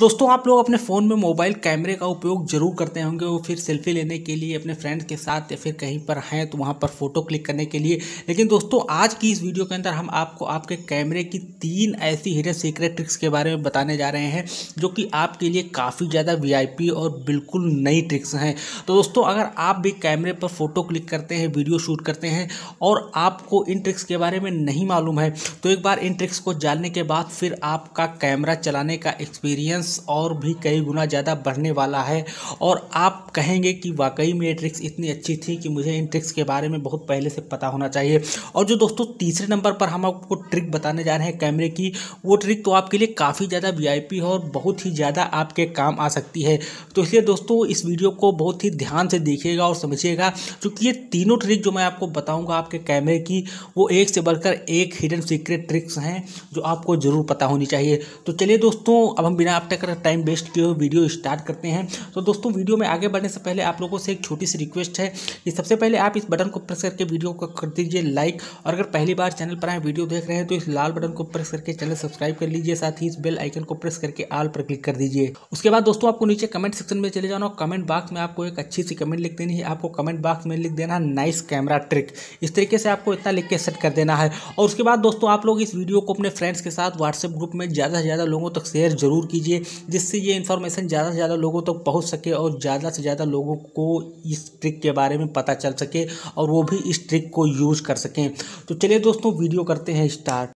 दोस्तों आप लोग अपने फ़ोन में मोबाइल कैमरे का उपयोग जरूर करते होंगे और फिर सेल्फी लेने के लिए अपने फ्रेंड्स के साथ या फिर कहीं पर हैं तो वहाँ पर फ़ोटो क्लिक करने के लिए लेकिन दोस्तों आज की इस वीडियो के अंदर हम आपको आपके कैमरे की तीन ऐसी हिडन सीक्रेट ट्रिक्स के बारे में बताने जा रहे हैं जो कि आपके लिए काफ़ी ज़्यादा वी और बिल्कुल नई ट्रिक्स हैं तो दोस्तों अगर आप भी कैमरे पर फ़ोटो क्लिक करते हैं वीडियो शूट करते हैं और आपको इन ट्रिक्स के बारे में नहीं मालूम है तो एक बार इन ट्रिक्स को जानने के बाद फिर आपका कैमरा चलाने का एक्सपीरियंस एक्सपीरियंस और भी कई गुना ज़्यादा बढ़ने वाला है और आप कहेंगे कि वाकई में ये ट्रिक्स इतनी अच्छी थी कि मुझे इन ट्रिक्स के बारे में बहुत पहले से पता होना चाहिए और जो दोस्तों तीसरे नंबर पर हम आपको ट्रिक बताने जा रहे हैं कैमरे की वो ट्रिक तो आपके लिए काफ़ी ज़्यादा वी है और बहुत ही ज़्यादा आपके काम आ सकती है तो इसलिए दोस्तों इस वीडियो को बहुत ही ध्यान से देखिएगा और समझिएगा क्योंकि ये तीनों ट्रिक जो मैं आपको बताऊँगा आपके कैमरे की वो एक से बढ़कर एक हिडन सीक्रेट ट्रिक्स हैं जो आपको ज़रूर पता होनी चाहिए तो चलिए दोस्तों अब हम बिना तक कर टाइम वेस्ट किए वीडियो स्टार्ट करते हैं तो दोस्तों वीडियो में आगे बढ़ने से पहले आप लोगों से एक छोटी सी रिक्वेस्ट है कि सबसे पहले आप इस बटन को प्रेस करके वीडियो को कर दीजिए लाइक और अगर पहली बार चैनल पर आए वीडियो देख रहे हैं तो इस लाल बटन को प्रेस करके चैनल सब्सक्राइब कर लीजिए साथ ही इस बेल आइकन को प्रेस करके आल पर क्लिक कर दीजिए उसके बाद दोस्तों आपको नीचे कमेंट सेक्शन में चले जाना कमेंट बॉक्स में आपको एक अच्छी सी कमेंट लिख देनी है आपको कमेंट बॉक्स में लिख देना नाइस कैमरा ट्रिक इस तरीके से आपको इतना लिख के सेट कर देना है और उसके बाद दोस्तों आप लोग इस वीडियो को अपने फ्रेंड्स के साथ व्हाट्सएप ग्रुप में ज़्यादा से ज़्यादा लोगों तक शेयर जरूर कीजिए जिससे ये इन्फॉर्मेशन ज़्यादा से ज़्यादा लोगों तक तो पहुँच सके और ज़्यादा से ज़्यादा लोगों को इस ट्रिक के बारे में पता चल सके और वो भी इस ट्रिक को यूज़ कर सकें तो चलिए दोस्तों वीडियो करते हैं स्टार्ट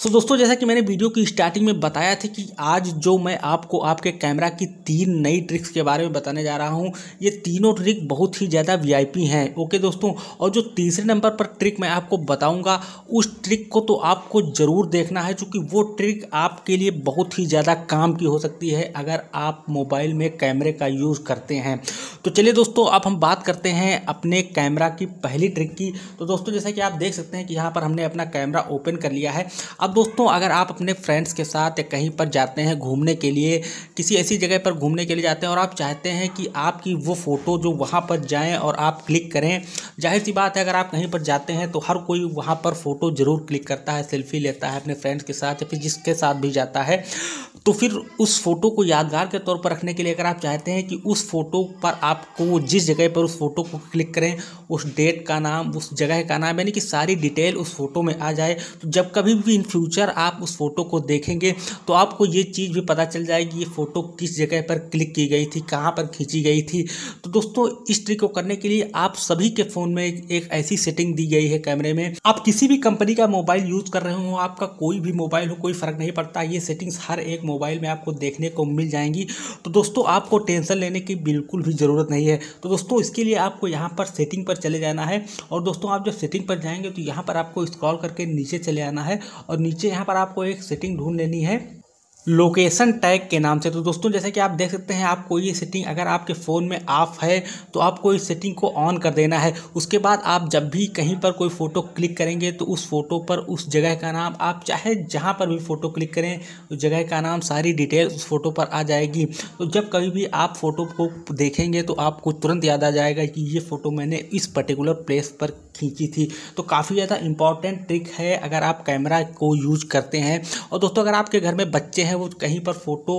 सो so, दोस्तों जैसा कि मैंने वीडियो की स्टार्टिंग में बताया था कि आज जो मैं आपको आपके कैमरा की तीन नई ट्रिक्स के बारे में बताने जा रहा हूँ ये तीनों ट्रिक बहुत ही ज़्यादा वीआईपी हैं ओके दोस्तों और जो तीसरे नंबर पर ट्रिक मैं आपको बताऊँगा उस ट्रिक को तो आपको ज़रूर देखना है चूँकि वो ट्रिक आपके लिए बहुत ही ज़्यादा काम की हो सकती है अगर आप मोबाइल में कैमरे का यूज़ करते हैं तो चलिए दोस्तों अब हम बात करते हैं अपने कैमरा की पहली ट्रिक की तो दोस्तों जैसा कि आप देख सकते हैं कि यहाँ पर हमने अपना कैमरा ओपन कर लिया है अब अब दोस्तों अगर आप अपने फ्रेंड्स के साथ या कहीं पर जाते हैं घूमने के लिए किसी ऐसी जगह पर घूमने के लिए जाते हैं और आप चाहते हैं कि आपकी वो फ़ोटो जो वहाँ पर जाएँ और आप क्लिक करें जाहिर सी बात है अगर आप कहीं पर जाते हैं तो हर कोई वहाँ पर फ़ोटो ज़रूर क्लिक करता है सेल्फी लेता है अपने फ्रेंड्स के साथ या फिर जिसके साथ भी जाता है तो फिर उस फ़ोटो को यादगार के तौर पर रखने के लिए अगर आप चाहते हैं कि उस फ़ोटो पर आपको जिस जगह पर उस फ़ोटो को क्लिक करें उस डेट का नाम उस जगह का नाम यानी कि सारी डिटेल उस फ़ोटो में आ जाए तो जब कभी भी इन फ्यूचर आप उस फोटो को देखेंगे तो आपको ये चीज़ भी पता चल जाएगी ये फ़ोटो किस जगह पर क्लिक की गई थी कहाँ पर खींची गई थी तो दोस्तों इस ट्रिक को करने के लिए आप सभी के फ़ोन में एक, ऐसी सेटिंग दी गई है कैमरे में आप किसी भी कंपनी का मोबाइल यूज़ कर रहे हो आपका कोई भी मोबाइल हो कोई फ़र्क नहीं पड़ता ये सेटिंग्स हर एक मोबाइल में आपको देखने को मिल जाएंगी तो दोस्तों आपको टेंशन लेने की बिल्कुल भी ज़रूरत नहीं है तो दोस्तों इसके लिए आपको यहाँ पर सेटिंग पर चले जाना है और दोस्तों आप जब सेटिंग पर जाएंगे तो यहाँ पर आपको स्क्रॉल करके नीचे चले आना है और नीचे यहाँ पर आपको एक सेटिंग ढूंढ लेनी है लोकेशन टैग के नाम से तो दोस्तों जैसे कि आप देख सकते हैं आपको ये सेटिंग अगर आपके फ़ोन में ऑफ है तो आपको इस सेटिंग को ऑन कर देना है उसके बाद आप जब भी कहीं पर कोई फ़ोटो क्लिक करेंगे तो उस फ़ोटो पर उस जगह का नाम आप चाहे जहां पर भी फ़ोटो क्लिक करें उस जगह का नाम सारी डिटेल उस फ़ोटो पर आ जाएगी तो जब कभी भी आप फ़ोटो को देखेंगे तो आपको तुरंत याद आ जाएगा कि ये फ़ोटो मैंने इस पर्टिकुलर प्लेस पर खींची थी तो काफ़ी ज़्यादा इंपॉर्टेंट ट्रिक है अगर आप कैमरा को यूज करते हैं और दोस्तों अगर आपके घर में बच्चे हैं वो कहीं पर फ़ोटो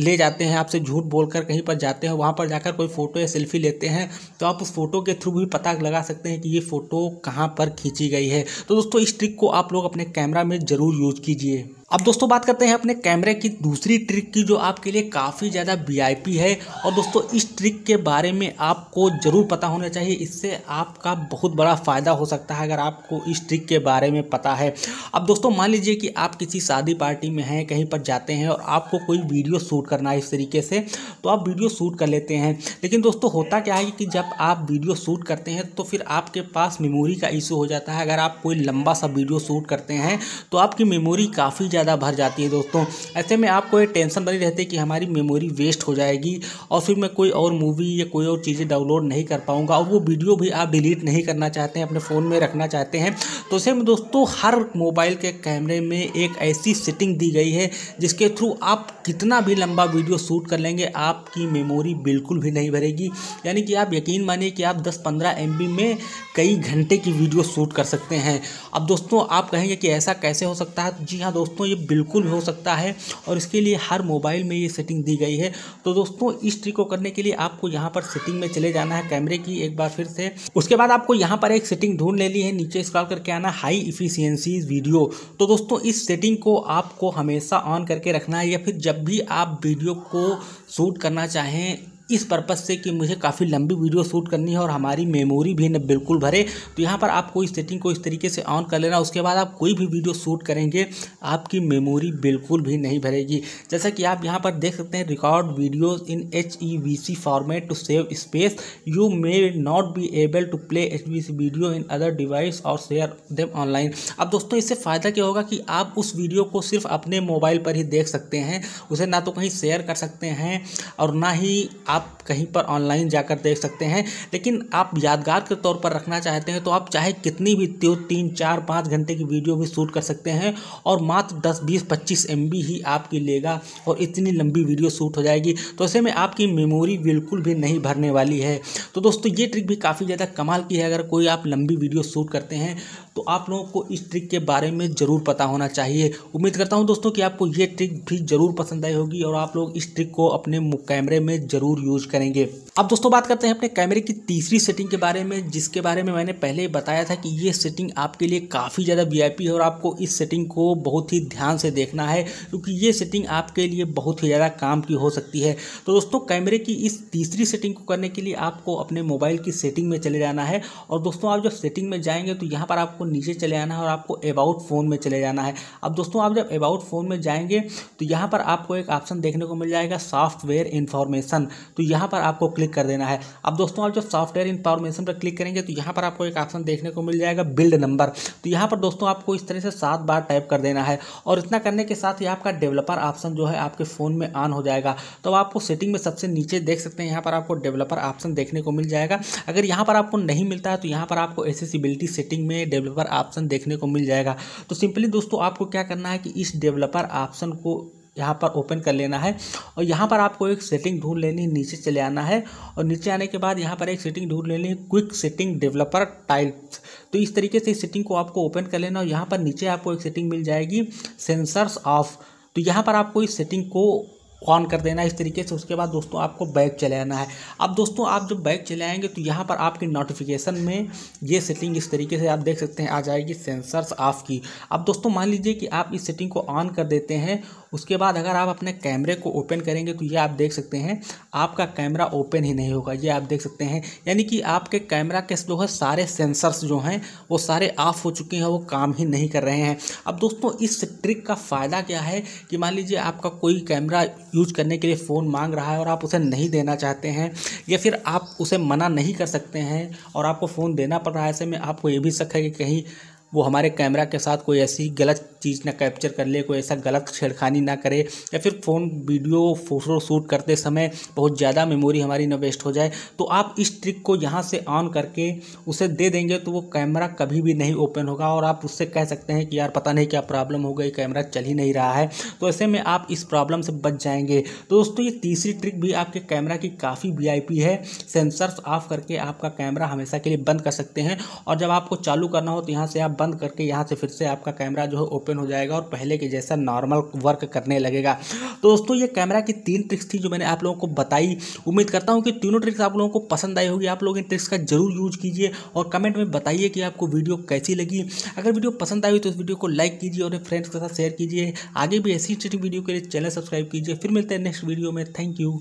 ले जाते हैं आपसे झूठ बोलकर कहीं पर जाते हैं वहाँ पर जाकर कोई फ़ोटो या सेल्फी लेते हैं तो आप उस फोटो के थ्रू भी पता लगा सकते हैं कि ये फ़ोटो कहाँ पर खींची गई है तो दोस्तों इस ट्रिक को आप लोग अपने कैमरा में ज़रूर यूज कीजिए अब दोस्तों बात करते हैं अपने कैमरे की दूसरी ट्रिक की जो आपके लिए काफ़ी ज़्यादा वी है और दोस्तों इस ट्रिक के बारे में आपको ज़रूर पता होना चाहिए इससे आपका बहुत बड़ा फ़ायदा हो सकता है अगर आपको इस ट्रिक के बारे में पता है अब दोस्तों मान लीजिए कि आप किसी शादी पार्टी में हैं कहीं पर जाते हैं और आपको कोई वीडियो शूट करना है इस तरीके से तो आप वीडियो शूट कर लेते हैं लेकिन दोस्तों होता क्या है कि जब आप वीडियो शूट करते हैं तो फिर आपके पास मेमोरी का इशू हो जाता है अगर आप कोई लंबा सा वीडियो शूट करते हैं तो आपकी मेमोरी काफ़ी ज़्यादा भर जाती है दोस्तों ऐसे में आपको ये टेंशन बनी रहती है कि हमारी मेमोरी वेस्ट हो जाएगी और फिर मैं कोई और मूवी या कोई और चीज़ें डाउनलोड नहीं कर पाऊँगा और वो वीडियो भी आप डिलीट नहीं करना चाहते हैं अपने फ़ोन में रखना चाहते हैं तो सेम दोस्तों हर मोबाइल के कैमरे में एक ऐसी सेटिंग दी गई है जिसके थ्रू आप कितना भी लंबा वीडियो शूट कर लेंगे आपकी मेमोरी बिल्कुल भी नहीं भरेगी यानी कि आप यकीन मानिए कि आप 10-15 एम में कई घंटे की वीडियो शूट कर सकते हैं अब दोस्तों आप कहेंगे कि ऐसा कैसे हो सकता है जी हाँ दोस्तों ये बिल्कुल भी हो सकता है और इसके लिए हर मोबाइल में ये सेटिंग दी गई है तो दोस्तों इस ट्रिक को करने के लिए आपको यहाँ पर सेटिंग में चले जाना है कैमरे की एक बार फिर से उसके बाद आपको यहाँ पर एक सेटिंग ढूंढ लेनी है नीचे स्क्रॉल करके आना हाई इफिशियंसी वीडियो तो दोस्तों इस सेटिंग को आपको हमेशा ऑन करके रखना है या फिर जब भी आप वीडियो को शूट करना चाहें इस पर्पज़ से कि मुझे काफ़ी लंबी वीडियो शूट करनी है और हमारी मेमोरी भी न बिल्कुल भरे तो यहाँ पर आप कोई सेटिंग को इस तरीके से ऑन कर लेना उसके बाद आप कोई भी वीडियो शूट करेंगे आपकी मेमोरी बिल्कुल भी नहीं भरेगी जैसा कि आप यहाँ पर देख सकते हैं record videos in H E V C format to save space you may not be able to play H V C video in other device और शेयर देम ऑनलाइन अब दोस्तों इससे फ़ायदा क्या होगा कि आप उस वीडियो को सिर्फ अपने मोबाइल पर ही देख सकते हैं उसे ना तो कहीं शेयर कर सकते हैं और ना ही आप आप कहीं पर ऑनलाइन जाकर देख सकते हैं लेकिन आप यादगार के तौर पर रखना चाहते हैं तो आप चाहे कितनी भी दो तीन चार पाँच घंटे की वीडियो भी शूट कर सकते हैं और मात्र दस बीस पच्चीस एम ही आपकी लेगा और इतनी लंबी वीडियो शूट हो जाएगी तो ऐसे में आपकी मेमोरी बिल्कुल भी नहीं भरने वाली है तो दोस्तों ये ट्रिक भी काफ़ी ज़्यादा कमाल की है अगर कोई आप लंबी वीडियो शूट करते हैं तो आप लोगों को इस ट्रिक के बारे में ज़रूर पता होना चाहिए उम्मीद करता हूँ दोस्तों कि आपको ये ट्रिक भी ज़रूर पसंद आई होगी और आप लोग इस ट्रिक को अपने कैमरे में ज़रूर यूज करेंगे अब दोस्तों बात करते हैं अपने कैमरे की तीसरी सेटिंग के बारे में जिसके बारे में मैंने पहले बताया था कि ये सेटिंग आपके लिए काफ़ी ज़्यादा वी है और आपको इस सेटिंग को बहुत ही ध्यान से देखना है क्योंकि ये सेटिंग आपके लिए बहुत ही ज़्यादा काम की हो सकती है तो दोस्तों कैमरे की इस तीसरी सेटिंग को करने के लिए आपको अपने मोबाइल की सेटिंग में चले जाना है और दोस्तों आप जब सेटिंग में जाएंगे तो यहाँ पर आपको नीचे चले जाना है और आपको अबाउट फ़ोन में चले जाना है अब दोस्तों आप जब अबाउट फ़ोन में जाएंगे तो यहाँ पर आपको एक ऑप्शन देखने को मिल जाएगा सॉफ्टवेयर इन्फॉर्मेशन तो यहाँ पर आपको क्लिक कर देना है अब दोस्तों आप जब सॉफ्टवेयर इन्फॉर्मेशन पर क्लिक करेंगे तो यहाँ पर आपको एक ऑप्शन देखने को मिल जाएगा बिल्ड नंबर तो यहाँ पर दोस्तों आपको इस तरह से सात बार टाइप कर देना है और इतना करने के साथ ही आपका डेवलपर ऑप्शन जो है आपके फ़ोन में ऑन हो जाएगा तो आपको सेटिंग में सबसे नीचे देख सकते हैं यहाँ पर आपको डेवलपर ऑप्शन देखने को मिल जाएगा अगर यहाँ पर आपको नहीं मिलता है तो यहाँ पर आपको एसेसिबिलिटी सेटिंग में डेवलपर डेवलपर ऑप्शन देखने को मिल जाएगा तो सिंपली दोस्तों आपको क्या करना है कि इस डेवलपर ऑप्शन को यहाँ पर ओपन कर लेना है और यहाँ पर आपको एक सेटिंग ढूंढ लेनी है नीचे चले आना है और नीचे आने के बाद यहाँ पर एक सेटिंग ढूंढ लेनी है क्विक सेटिंग डेवलपर टाइप्स तो इस तरीके से इस सेटिंग को आपको ओपन कर लेना और यहाँ पर नीचे आपको एक सेटिंग मिल जाएगी सेंसर्स ऑफ तो यहाँ पर आपको इस सेटिंग को ऑन कर देना इस तरीके से उसके बाद दोस्तों आपको बैक चलाना है अब दोस्तों आप जब बैग चलाएंगे तो यहाँ पर आपकी नोटिफिकेशन में ये सेटिंग इस तरीके से आप देख सकते हैं आ जाएगी सेंसर्स ऑफ की अब दोस्तों मान लीजिए कि आप इस सेटिंग को ऑन कर देते हैं उसके बाद अगर आप अपने कैमरे को ओपन करेंगे तो ये आप देख सकते हैं आपका कैमरा ओपन ही नहीं होगा ये आप देख सकते हैं यानी कि आपके कैमरा के जो है सारे सेंसर्स जो हैं वो सारे ऑफ हो चुके हैं वो काम ही नहीं कर रहे हैं अब दोस्तों इस ट्रिक का फ़ायदा क्या है कि मान लीजिए आपका कोई कैमरा यूज करने के लिए फ़ोन मांग रहा है और आप उसे नहीं देना चाहते हैं या फिर आप उसे मना नहीं कर सकते हैं और आपको फ़ोन देना पड़ रहा है ऐसे में आपको ये भी शक है कि कहीं वो हमारे कैमरा के साथ कोई ऐसी गलत चीज़ ना कैप्चर कर ले कोई ऐसा गलत छेड़खानी ना करे या फिर फ़ोन वीडियो फोटो शूट करते समय बहुत ज़्यादा मेमोरी हमारी ना वेस्ट हो जाए तो आप इस ट्रिक को यहाँ से ऑन करके उसे दे देंगे तो वो कैमरा कभी भी नहीं ओपन होगा और आप उससे कह सकते हैं कि यार पता नहीं क्या प्रॉब्लम हो गई कैमरा चल ही नहीं रहा है तो ऐसे में आप इस प्रॉब्लम से बच जाएंगे तो दोस्तों ये तीसरी ट्रिक भी आपके कैमरा की काफ़ी वी है सेंसर्स ऑफ करके आपका कैमरा हमेशा के लिए बंद कर सकते हैं और जब आपको चालू करना हो तो यहाँ से आप बंद करके यहाँ से फिर से आपका कैमरा जो है ओपन ओपन हो जाएगा और पहले के जैसा नॉर्मल वर्क करने लगेगा तो दोस्तों ये कैमरा की तीन ट्रिक्स थी जो मैंने आप लोगों को बताई उम्मीद करता हूँ कि तीनों ट्रिक्स आप लोगों को पसंद आई होगी आप लोग इन ट्रिक्स का जरूर यूज कीजिए और कमेंट में बताइए कि आपको वीडियो कैसी लगी अगर वीडियो पसंद आई तो इस वीडियो को लाइक कीजिए और फ्रेंड्स के साथ शेयर कीजिए आगे भी ऐसी वीडियो के लिए चैनल सब्सक्राइब कीजिए फिर मिलते हैं नेक्स्ट वीडियो में थैंक यू